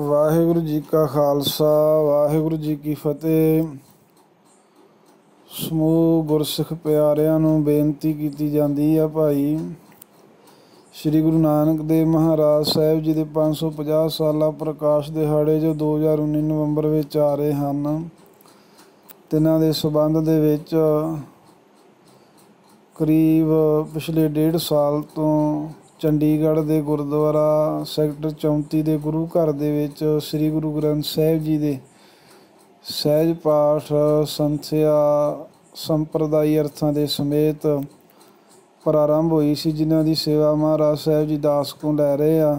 ਵਾਹਿਗੁਰੂ ਜੀ ਕਾ ਖਾਲਸਾ ਵਾਹਿਗੁਰੂ ਜੀ ਕੀ ਫਤਿਹ ਸਮੂਹ ਗੁਰਸਿੱਖ ਪਿਆਰਿਆਂ ਨੂੰ ਬੇਨਤੀ ਕੀਤੀ ਜਾਂਦੀ ਆ ਭਾਈ ਸ੍ਰੀ ਗੁਰੂ ਨਾਨਕ ਦੇਵ ਮਹਾਰਾਜ ਸਾਹਿਬ ਜੀ ਦੇ 550 ਸਾਲਾ ਪ੍ਰਕਾਸ਼ ਦਿਹਾੜੇ ਜੋ 2019 ਨਵੰਬਰ ਵਿੱਚ ਆ ਰਹੇ ਹਨ ਤਿੰਨਾਂ ਦੇ ਸਬੰਧ ਦੇ ਵਿੱਚ ਕਰੀਬ ਪਿਛਲੇ 1.5 ਸਾਲ ਤੋਂ ਚੰਡੀਗੜ੍ਹ ਦੇ ਗੁਰਦੁਆਰਾ ਸੈਕਟਰ 34 ਦੇ ਗੁਰੂ ਘਰ ਦੇ ਵਿੱਚ ਸ੍ਰੀ ਗੁਰੂ ਗ੍ਰੰਥ ਸਾਹਿਬ ਜੀ ਦੇ ਸਹਿਜ ਪਾਠ ਸੰਥਿਆ ਸੰਪਰਦਾਇ ਅਰਥਾਂ ਦੇ ਸਮੇਤ ਪ੍ਰਾਰੰਭ ਹੋਈ ਸੀ ਜਿਨ੍ਹਾਂ ਦੀ ਸੇਵਾ ਮਹਾਰਾਜ ਸਾਹਿਬ ਜੀ ਦਾਸ ਕੋਲ ਲੈ ਰਹੇ ਆ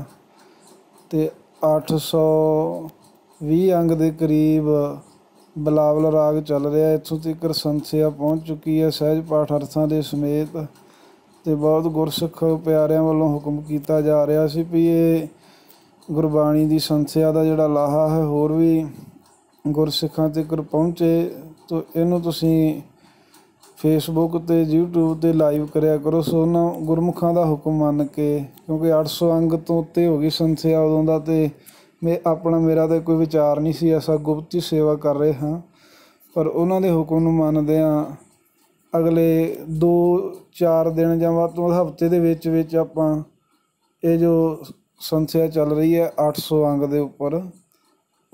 ਤੇ 820 ਅੰਗ ਦੇ ਕਰੀਬ ਬਲਾਵਲ ਰਾਗ ਚੱਲ ਰਿਹਾ ਇੱਥੋਂ ਤੱਕ ਸੰਥਿਆ ਪਹੁੰਚ ਚੁੱਕੀ ਹੈ ਸਹਿਜ ਪਾਠ ਅਰਥਾਂ ਦੇ ਸਮੇਤ ਤੇ ਬਹੁਤ ਗੁਰਸਿੱਖ ਪਿਆਰਿਆਂ ਵੱਲੋਂ ਹੁਕਮ ਕੀਤਾ ਜਾ ਰਿਹਾ ਸੀ ਵੀ ਇਹ ਗੁਰਬਾਣੀ ਦੀ ਸੰਸਿਆ ਦਾ ਜਿਹੜਾ ਲਾਹਾ ਹੈ ਹੋਰ ਵੀ ਗੁਰਸਿੱਖਾਂ ਤੇ ਕਰ ਪਹੁੰਚੇ ਤੋਂ ਇਹਨੂੰ ਤੁਸੀਂ ਫੇਸਬੁੱਕ ਤੇ YouTube ਤੇ ਲਾਈਵ ਕਰਿਆ ਕਰੋ ਸੋ ਉਹਨਾਂ ਗੁਰਮੁਖਾਂ ਦਾ ਹੁਕਮ ਮੰਨ ਕੇ ਕਿਉਂਕਿ 800 ਅੰਗ ਤੋਂ ਉੱਤੇ ਹੋ ਗਈ ਸੰਸਿਆ ਉਦੋਂ ਦਾ ਤੇ ਮੈਂ ਆਪਣਾ ਮੇਰਾ ਤਾਂ ਕੋਈ ਵਿਚਾਰ ਨਹੀਂ ਸੀ ਐਸਾ ਗੁਪਤੀ ਸੇਵਾ ਕਰ ਰਹੇ ਹਾਂ ਪਰ ਉਹਨਾਂ ਦੇ ਹੁਕਮ ਨੂੰ ਮੰਨਦੇ ਆਂ ਅਗਲੇ 2-4 ਦਿਨ ਜਾਂ ਵੱਧ ਤੋਂ ਵੱਧ ਹਫ਼ਤੇ ਦੇ ਵਿੱਚ ਵਿੱਚ ਆਪਾਂ ਇਹ ਜੋ ਸੰਸਿਆ ਚੱਲ ਰਹੀ ਹੈ 800 ਅੰਗ ਦੇ ਉੱਪਰ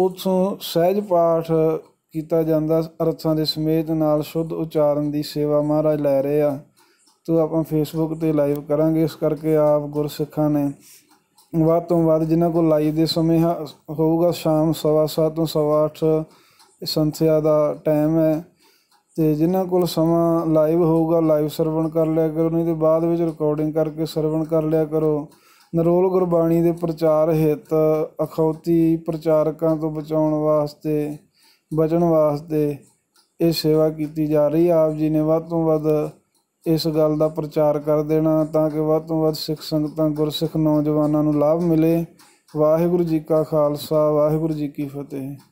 ਉਥੋਂ ਸਹਿਜ ਪਾਠ ਕੀਤਾ ਜਾਂਦਾ ਅਰਥਾਂ ਦੇ ਸਮੇਤ ਨਾਲ ਸ਼ੁੱਧ ਉਚਾਰਨ ਦੀ ਸੇਵਾ ਮਹਾਰਾਜ ਲੈ ਰਹੇ ਆ ਤੋਂ ਆਪਾਂ ਫੇਸਬੁੱਕ ਤੇ ਲਾਈਵ ਕਰਾਂਗੇ ਇਸ ਕਰਕੇ ਆਪ ਗੁਰਸਿੱਖਾਂ ਨੇ ਵੱਧ ਤੋਂ ਵੱਧ ਜਿਨ੍ਹਾਂ ਕੋਲ ਲਾਈਵ ਦੇ ਸਮੇਂ ਹੋਊਗਾ ਸ਼ਾਮ 7:30 ਤੋਂ 7:30 ਸੰਸਿਆ ਦਾ ਟਾਈਮ ਹੈ ਤੇ ਜਿਨ੍ਹਾਂ ਕੋਲ ਸਮਾਂ ਲਾਈਵ ਹੋਊਗਾ ਲਾਈਵ ਸਰਵਣ ਕਰ ਲਿਆ ਕਰੋ ਨਹੀਂ ਤੇ ਬਾਅਦ ਵਿੱਚ ਰਿਕਾਰਡਿੰਗ ਕਰਕੇ ਸਰਵਣ ਕਰ ਲਿਆ ਕਰੋ ਨਰੋਲ ਗੁਰਬਾਣੀ ਦੇ ਪ੍ਰਚਾਰ ਹਿੱਤ ਅਖੌਤੀ ਪ੍ਰਚਾਰਕਾਂ ਤੋਂ ਬਚਾਉਣ ਵਾਸਤੇ ਬਚਣ ਵਾਸਤੇ ਇਹ ਸੇਵਾ ਕੀਤੀ ਜਾ ਰਹੀ ਆਪ ਜੀ ਨੇ ਵੱਧ ਤੋਂ ਵੱਧ ਇਸ ਗੱਲ ਦਾ ਪ੍ਰਚਾਰ ਕਰ ਦੇਣਾ ਤਾਂ ਕਿ ਵੱਧ ਤੋਂ ਵੱਧ ਸਿੱਖ ਸੰਗਤਾਂ ਗੁਰਸਿੱਖ ਨੌਜਵਾਨਾਂ ਨੂੰ ਲਾਭ ਮਿਲੇ ਵਾਹਿਗੁਰੂ ਜੀ ਕਾ ਖਾਲਸਾ ਵਾਹਿਗੁਰੂ ਜੀ ਕੀ ਫਤਿਹ